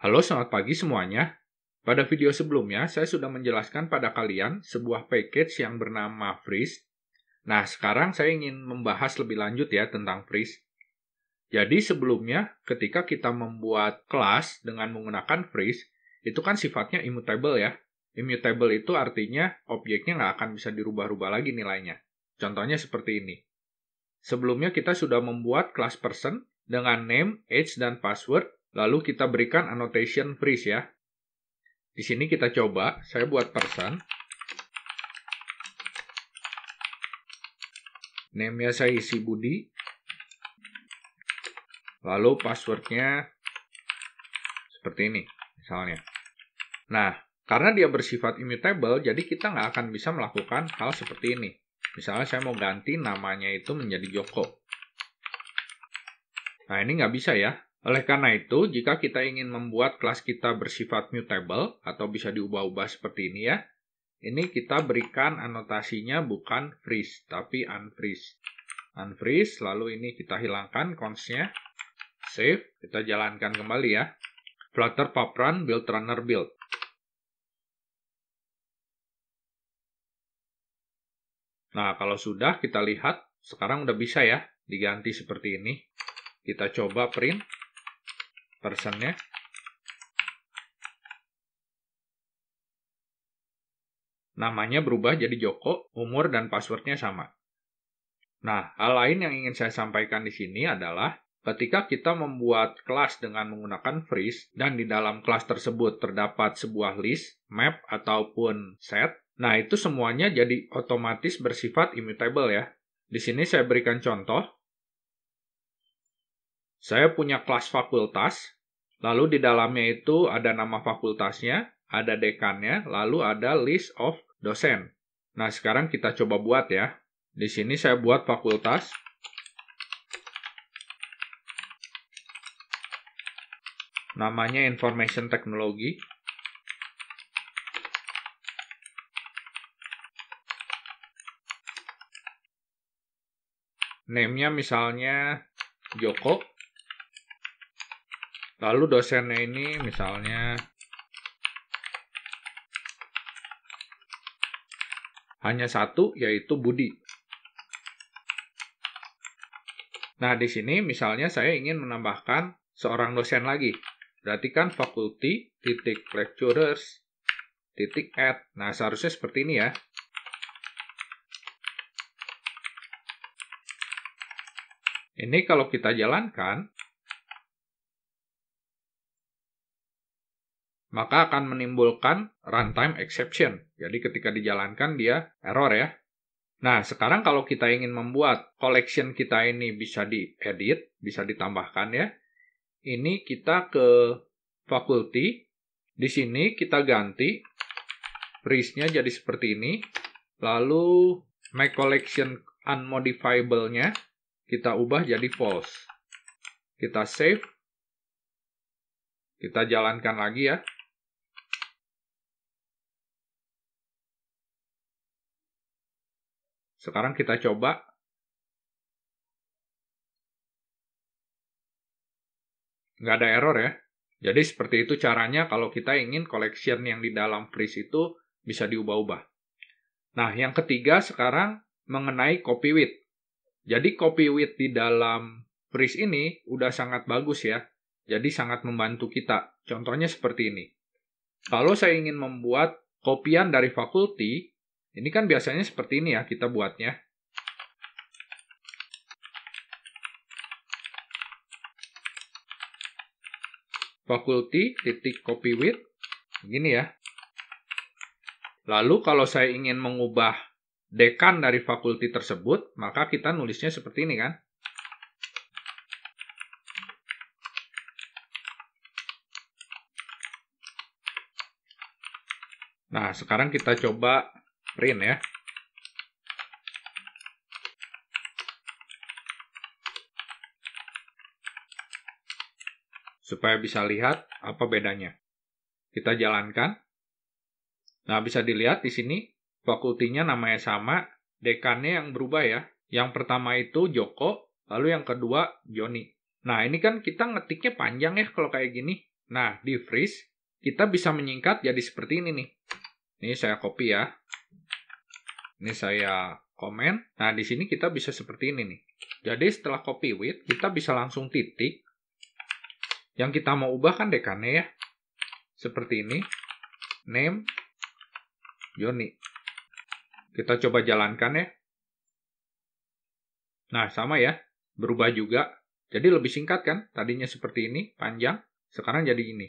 Halo, selamat pagi semuanya. Pada video sebelumnya, saya sudah menjelaskan pada kalian sebuah package yang bernama Freeze. Nah, sekarang saya ingin membahas lebih lanjut ya tentang Freeze. Jadi sebelumnya, ketika kita membuat kelas dengan menggunakan Freeze, itu kan sifatnya immutable ya. Immutable itu artinya objeknya nggak akan bisa dirubah-rubah lagi nilainya. Contohnya seperti ini. Sebelumnya kita sudah membuat kelas person dengan name, age, dan password Lalu kita berikan annotation freeze ya. Di sini kita coba, saya buat person. Name-nya saya isi Budi. Lalu passwordnya seperti ini, misalnya. Nah, karena dia bersifat immutable, jadi kita nggak akan bisa melakukan hal seperti ini. Misalnya saya mau ganti namanya itu menjadi Joko. Nah, ini nggak bisa ya, oleh karena itu, jika kita ingin membuat kelas kita bersifat mutable atau bisa diubah-ubah seperti ini ya, ini kita berikan anotasinya bukan freeze, tapi unfreeze. Unfreeze, lalu ini kita hilangkan constnya, save, kita jalankan kembali ya. Flutter pop run build runner build. Nah, kalau sudah kita lihat, sekarang udah bisa ya, diganti seperti ini. Kita coba print, personnya namanya berubah jadi Joko, umur dan passwordnya sama. Nah, hal lain yang ingin saya sampaikan di sini adalah ketika kita membuat kelas dengan menggunakan freeze dan di dalam kelas tersebut terdapat sebuah list, map, ataupun set, nah itu semuanya jadi otomatis bersifat immutable ya. Di sini saya berikan contoh, saya punya kelas fakultas, lalu di dalamnya itu ada nama fakultasnya, ada dekannya, lalu ada list of dosen. Nah, sekarang kita coba buat ya. Di sini saya buat fakultas. Namanya Information Technology. Name-nya misalnya Joko. Lalu dosennya ini misalnya hanya satu yaitu Budi. Nah, di sini misalnya saya ingin menambahkan seorang dosen lagi. Berarti kan faculty titik lecturers titik at. Nah, seharusnya seperti ini ya. Ini kalau kita jalankan, maka akan menimbulkan runtime exception. Jadi ketika dijalankan dia error ya. Nah, sekarang kalau kita ingin membuat collection kita ini bisa diedit, bisa ditambahkan ya. Ini kita ke faculty. Di sini kita ganti freeze nya jadi seperti ini. Lalu my collection unmodifiable-nya kita ubah jadi false. Kita save. Kita jalankan lagi ya. Sekarang kita coba nggak ada error ya. Jadi seperti itu caranya kalau kita ingin collection yang di dalam freeze itu bisa diubah-ubah. Nah, yang ketiga sekarang mengenai copy width. Jadi copy width di dalam freeze ini udah sangat bagus ya. Jadi sangat membantu kita. Contohnya seperti ini. Kalau saya ingin membuat kopian dari fakulti, ini kan biasanya seperti ini ya kita buatnya. Fakulti titik copy with begini ya. Lalu kalau saya ingin mengubah dekan dari fakulti tersebut, maka kita nulisnya seperti ini kan. Nah, sekarang kita coba print ya. Supaya bisa lihat apa bedanya. Kita jalankan. Nah, bisa dilihat di sini fakultinya namanya sama, dekannya yang berubah ya. Yang pertama itu Joko, lalu yang kedua Joni. Nah, ini kan kita ngetiknya panjang ya kalau kayak gini. Nah, di freeze, kita bisa menyingkat jadi seperti ini nih. Ini saya copy ya. Ini saya komen. Nah, di sini kita bisa seperti ini nih. Jadi setelah copy with, kita bisa langsung titik. Yang kita mau ubah kan dekannya ya. Seperti ini. Name Joni. Kita coba jalankan ya. Nah, sama ya. Berubah juga. Jadi lebih singkat kan? Tadinya seperti ini, panjang. Sekarang jadi ini.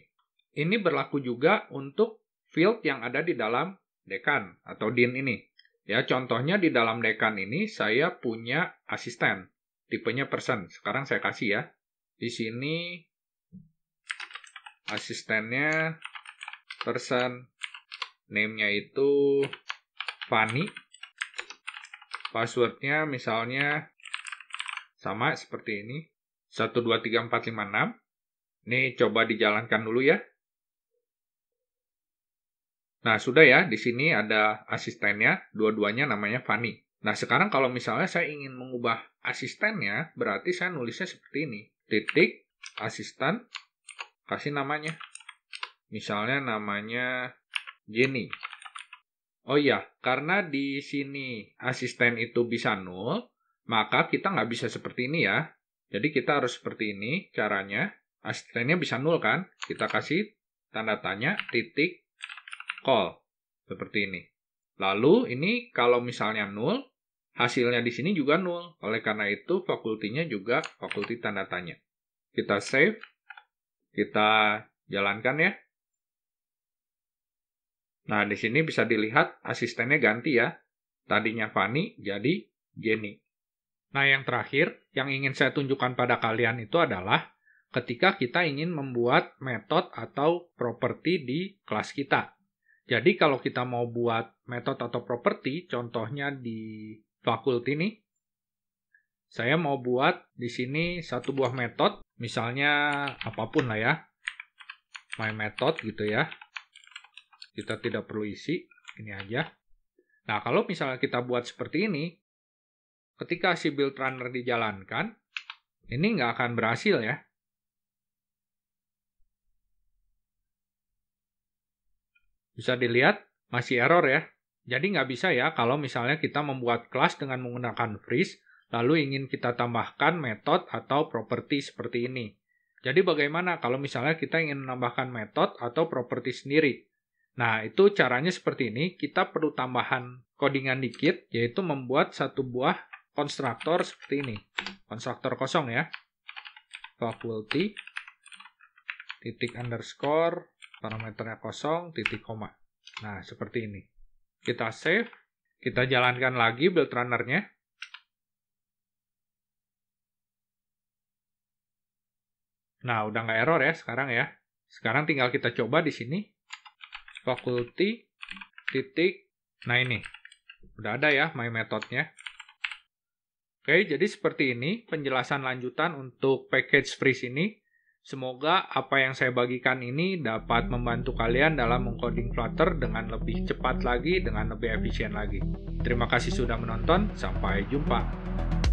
Ini berlaku juga untuk field yang ada di dalam dekan atau din ini. Ya, contohnya di dalam dekan ini saya punya asisten, tipenya person. Sekarang saya kasih ya. Di sini asistennya person, name-nya itu Fani. Passwordnya misalnya sama seperti ini. 123456. Ini coba dijalankan dulu ya. Nah, sudah ya, di sini ada asistennya, dua-duanya namanya Fanny. Nah, sekarang kalau misalnya saya ingin mengubah asistennya, berarti saya nulisnya seperti ini. Titik, asisten, kasih namanya. Misalnya namanya Jenny. Oh iya, karena di sini asisten itu bisa nol, maka kita nggak bisa seperti ini ya. Jadi kita harus seperti ini caranya. Asistennya bisa nol kan? Kita kasih tanda tanya, titik, call seperti ini. Lalu ini kalau misalnya nol, hasilnya di sini juga nol. Oleh karena itu fakultinya juga fakulti tanda tanya. Kita save, kita jalankan ya. Nah, di sini bisa dilihat asistennya ganti ya. Tadinya Fani jadi Jenny. Nah, yang terakhir yang ingin saya tunjukkan pada kalian itu adalah ketika kita ingin membuat metode atau properti di kelas kita. Jadi kalau kita mau buat metode atau properti, contohnya di fakulti ini, saya mau buat di sini satu buah metode, misalnya apapun lah ya, my method gitu ya. Kita tidak perlu isi, ini aja. Nah, kalau misalnya kita buat seperti ini, ketika si build runner dijalankan, ini nggak akan berhasil ya. Bisa dilihat, masih error ya. Jadi nggak bisa ya kalau misalnya kita membuat kelas dengan menggunakan freeze, lalu ingin kita tambahkan metode atau properti seperti ini. Jadi bagaimana kalau misalnya kita ingin menambahkan metode atau properti sendiri? Nah, itu caranya seperti ini. Kita perlu tambahan codingan dikit, yaitu membuat satu buah konstruktor seperti ini. Konstruktor kosong ya. Faculty titik underscore parameternya kosong titik koma. Nah, seperti ini. Kita save, kita jalankan lagi build runner-nya. Nah, udah nggak error ya sekarang ya. Sekarang tinggal kita coba di sini. Faculty titik. Nah, ini. Udah ada ya my methodnya. Oke, jadi seperti ini penjelasan lanjutan untuk package freeze ini. Semoga apa yang saya bagikan ini dapat membantu kalian dalam mengcoding Flutter dengan lebih cepat lagi, dengan lebih efisien lagi. Terima kasih sudah menonton, sampai jumpa.